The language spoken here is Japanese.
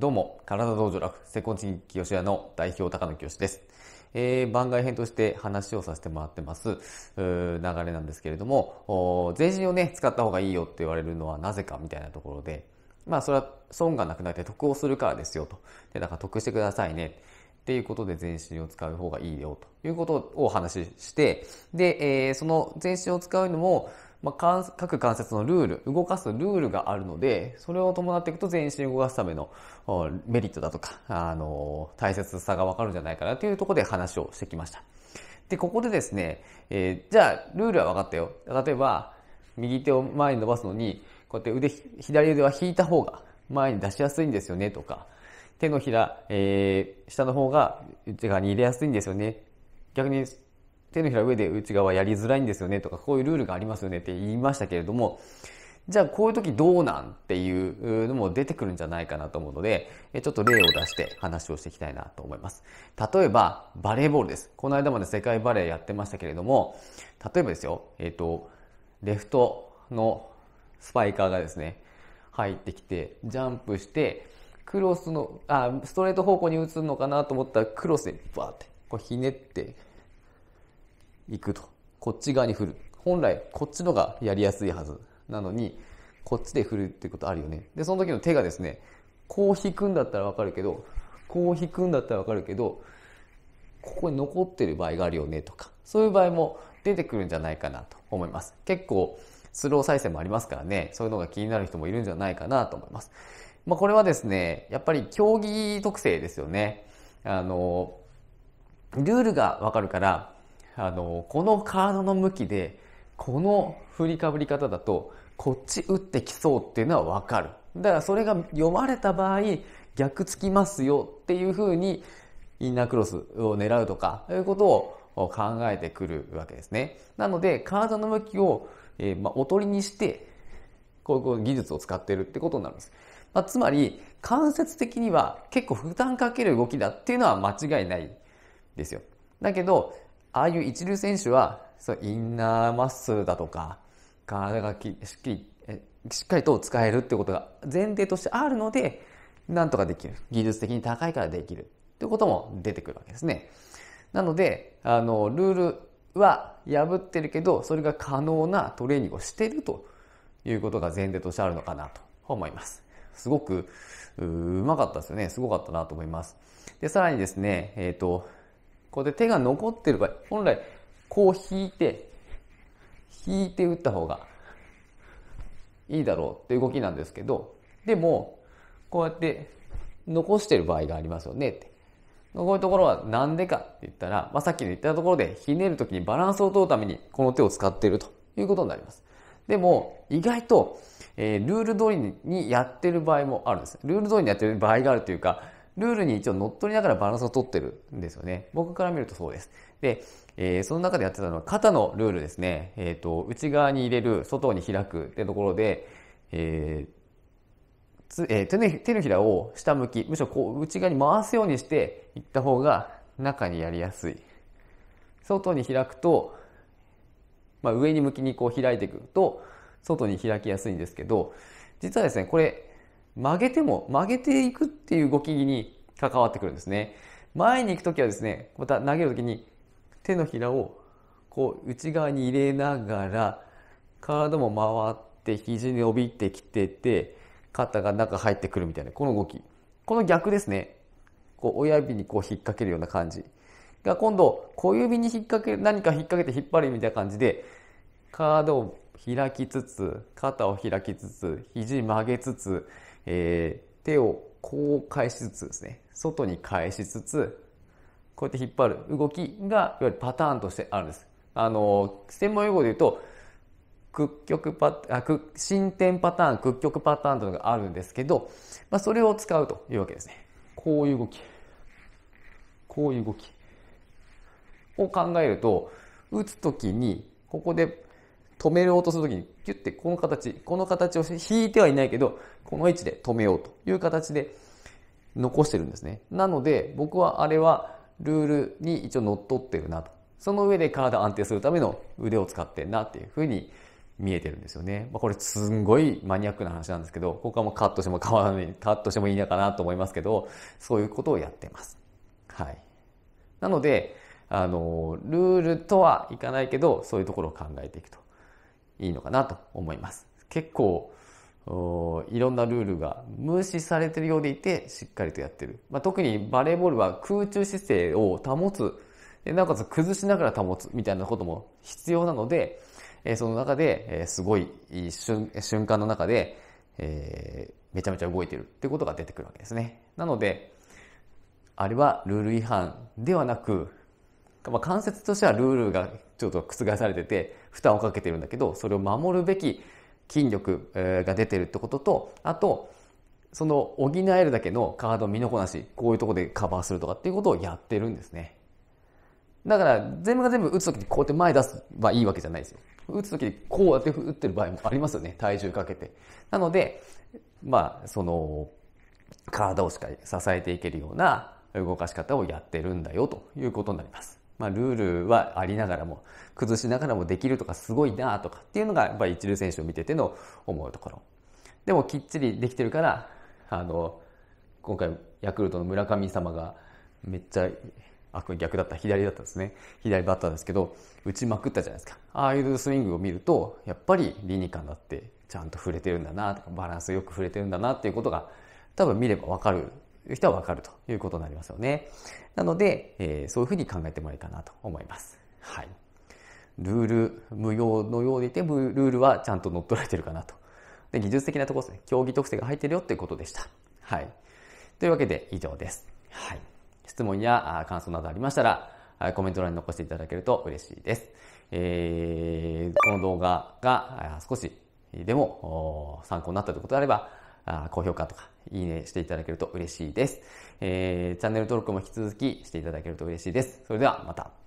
どうも、体道場楽、セコンチン清アの代表高野清です。えー、番外編として話をさせてもらってます、流れなんですけれども、全身をね、使った方がいいよって言われるのはなぜかみたいなところで、まあ、それは損がなくなって得をするからですよと。で、だから得してくださいね。っていうことで全身を使う方がいいよということをお話しして、で、えー、その全身を使うのも、まあ、各関節のルール、動かすルールがあるので、それを伴っていくと全身動かすためのメリットだとか、あの、大切さがわかるんじゃないかなというところで話をしてきました。で、ここでですね、えー、じゃあ、ルールは分かったよ。例えば、右手を前に伸ばすのに、こうやって腕、左腕は引いた方が前に出しやすいんですよねとか、手のひら、えー、下の方が内側に入れやすいんですよね。逆に手のひら上で内側やりづらいんですよねとか、こういうルールがありますよねって言いましたけれども、じゃあこういう時どうなんっていうのも出てくるんじゃないかなと思うので、ちょっと例を出して話をしていきたいなと思います。例えば、バレーボールです。この間まで世界バレーやってましたけれども、例えばですよ、えっ、ー、と、レフトのスパイカーがですね、入ってきて、ジャンプして、クロスの、あ、ストレート方向に打つのかなと思ったら、クロスでバーって、こうひねって、行くと。こっち側に振る。本来、こっちのがやりやすいはず。なのに、こっちで振るってことあるよね。で、その時の手がですね、こう引くんだったらわかるけど、こう引くんだったらわかるけど、ここに残ってる場合があるよねとか、そういう場合も出てくるんじゃないかなと思います。結構、スロー再生もありますからね、そういうのが気になる人もいるんじゃないかなと思います。まあ、これはですね、やっぱり競技特性ですよね。あの、ルールがわかるから、あの、このカードの向きで、この振りかぶり方だと、こっち打ってきそうっていうのはわかる。だからそれが読まれた場合、逆つきますよっていうふうに、インナークロスを狙うとか、いうことを考えてくるわけですね。なので、カードの向きを、えー、まあ、おとりにして、こういう技術を使ってるってことになるんです。まあ、つまり、間接的には結構負担かける動きだっていうのは間違いないですよ。だけど、ああいう一流選手は、そうインナーマッスルだとか、体がきしっきり、しっかりと使えるってことが前提としてあるので、なんとかできる。技術的に高いからできる。ということも出てくるわけですね。なので、あの、ルールは破ってるけど、それが可能なトレーニングをしてるということが前提としてあるのかなと思います。すごくうまかったですよね。すごかったなと思います。で、さらにですね、えっ、ー、と、こうやって手が残ってる場合、本来、こう引いて、引いて打った方がいいだろうっていう動きなんですけど、でも、こうやって残してる場合がありますよねって。こういうところはなんでかって言ったら、まあ、さっきの言ったところでひねるときにバランスを取るためにこの手を使っているということになります。でも、意外と、えー、ルール通りにやってる場合もあるんです。ルール通りにやってる場合があるというか、ルールに一応乗っ取りながらバランスを取ってるんですよね。僕から見るとそうです。で、えー、その中でやってたのは肩のルールですね。えっ、ー、と、内側に入れる、外に開くってところで、えーつえー、手の手のひらを下向き、むしろこう内側に回すようにしていった方が中にやりやすい。外に開くと、まあ、上に向きにこう開いていくと外に開きやすいんですけど、実はですね、これ曲げても、曲げていくっていう動きに関わってくるんですね。前に行く時はですね、また投げる時に手のひらをこう内側に入れながら、体も回って、肘に伸びてきてて、肩が中入ってくるみたいな、この動き。この逆ですね。こう親指にこう引っ掛けるような感じ。が今度、小指に引っ掛け、何か引っ掛けて引っ張るみたいな感じで、体を開きつつ、肩を開きつつ、肘曲げつつ、えー、手をこう返しつつですね、外に返しつつ、こうやって引っ張る動きが、いわゆるパターンとしてあるんです。あの、専門用語で言うと、屈曲パあ屈進展パターン、屈曲パターンというのがあるんですけど、まあ、それを使うというわけですね。こういう動き。こういう動き。を考えると、打つ時に、ここで止めようとするときに、キュッてこの形、この形を引いてはいないけど、この位置で止めようという形で残してるんですね。なので、僕はあれはルールに一応乗っ取ってるなと。その上で体安定するための腕を使ってんなっていうふうに見えてるんですよね。まあ、これすんごいマニアックな話なんですけど、ここはもうカットしても変わらない、カットしてもいいのかなと思いますけど、そういうことをやってます。はい。なので、あの、ルールとはいかないけど、そういうところを考えていくと。いいのかなと思います。結構いろんなルールが無視されてるようでいてしっかりとやってる、まあ、特にバレーボールは空中姿勢を保つなおかつ崩しながら保つみたいなことも必要なので、えその中で、えすごい瞬瞬間の中で、えー、めちゃめちゃ動いてるってことが出てくるわけですねなのであれはルール違反ではなく、まあ、関節としてはルールがちょっと覆されてて負担をかけてるんだけどそれを守るべき筋力が出てるってこととあとその補えるだけのカード身のこなしこういうとこでカバーするとかっていうことをやってるんですねだから全部が全部打つ時にこうやって前出すはいいわけじゃないですよ打つ時にこうやって打ってる場合もありますよね体重かけてなのでまあその体をしっかり支えていけるような動かし方をやってるんだよということになりますまあ、ルールはありながらも、崩しながらもできるとかすごいなとかっていうのが、やっぱり一流選手を見てての思うところ。でもきっちりできてるから、あの、今回ヤクルトの村神様がめっちゃ、あ、これ逆だった、左だったですね。左バッターですけど、打ちまくったじゃないですか。ああいうスイングを見ると、やっぱり理にかなって、ちゃんと触れてるんだなとか、バランスよく触れてるんだなっていうことが、多分見ればわかるいう人はわかるということになりますよね。なので、えー、そういうふうに考えてもらえたらなと思います。はい。ルール、無用のようでいて、ルールはちゃんと乗っ取られてるかなと。で、技術的なところですね。競技特性が入ってるよっていうことでした。はい。というわけで以上です。はい。質問や感想などありましたら、コメント欄に残していただけると嬉しいです。えー、この動画が少しでも参考になったということであれば、あ高評価とか、いいねしていただけると嬉しいです。えー、チャンネル登録も引き続きしていただけると嬉しいです。それではまた。